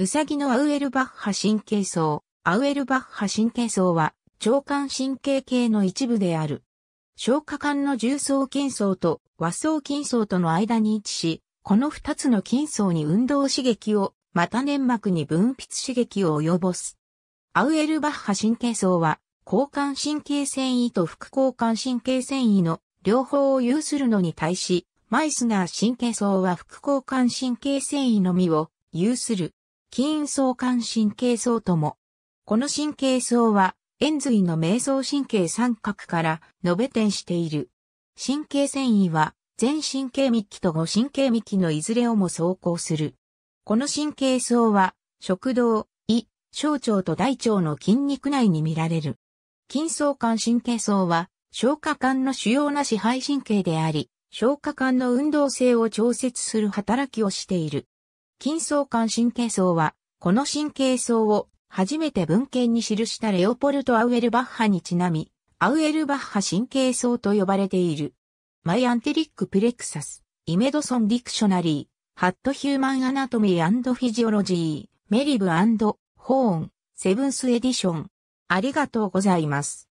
ウサギのアウエルバッハ神経層。アウエルバッハ神経層は、腸管神経系の一部である。消化管の重層筋層と和層筋層との間に位置し、この二つの筋層に運動刺激を、また粘膜に分泌刺激を及ぼす。アウエルバッハ神経層は、交換神経繊維と副交換神経繊維の両方を有するのに対し、マイスナー神経層は副交換神経繊維のみを有する。筋相関神経層とも。この神経層は、延髄の瞑想神経三角から述べ点している。神経繊維は、全神経幹と五神経幹のいずれをも走行する。この神経層は、食道、胃、小腸と大腸の筋肉内に見られる。筋相関神経層は、消化管の主要な支配神経であり、消化管の運動性を調節する働きをしている。筋層間神経層は、この神経層を初めて文献に記したレオポルト・アウエルバッハにちなみ、アウエルバッハ神経層と呼ばれている。マイ・アンテリック・プレクサス、イメドソン・ディクショナリー、ハット・ヒューマン・アナトミー・フィジオロジー、メリブ・ホーン、セブンス・エディション。ありがとうございます。